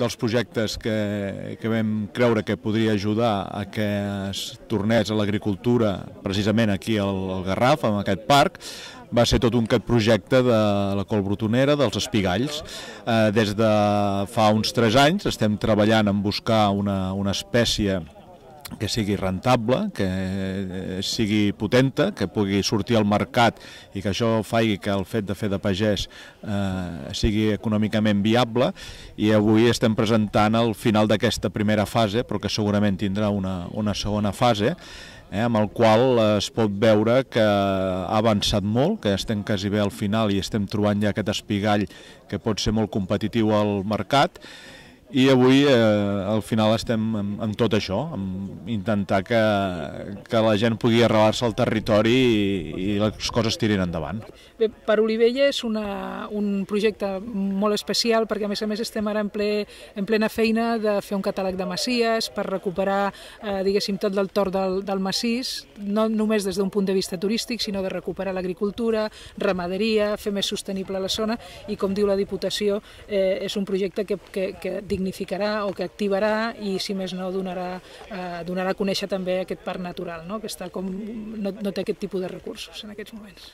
dels projectes que, que vam creure que podria ajudar a que es tornés a l'agricultura, precisament aquí al, al Garraf, en aquest parc, va ser tot un aquest projecte de la col dels espigalls. Eh, des de fa uns 3 anys estem treballant en buscar una, una espècie que sigui rentable, que eh, sigui potenta, que pugui sortir al mercat i que això faci que el fet de fer de pagès eh, sigui econòmicament viable i avui estem presentant el final d'aquesta primera fase, però que segurament tindrà una, una segona fase, eh, amb el qual es pot veure que ha avançat molt, que estem quasi bé al final i estem trobant ja aquest espigall que pot ser molt competitiu al mercat i avui eh, al final estem amb, amb tot això, amb intentar que, que la gent pugui arrelar-se al territori i, i les coses tirin endavant. Bé, per Olivella és una, un projecte molt especial perquè a més a més estem ara en, ple, en plena feina de fer un catàleg de masies per recuperar eh, diguéssim tot el torn del, del massís, no només des d'un punt de vista turístic sinó de recuperar l'agricultura, ramaderia, fer més sostenible la zona i com diu la Diputació eh, és un projecte que, que, que dignificarà o que activarà i, si més no, donarà, eh, donarà a conèixer també aquest parc natural, no? que està com, no, no té aquest tipus de recursos en aquests moments.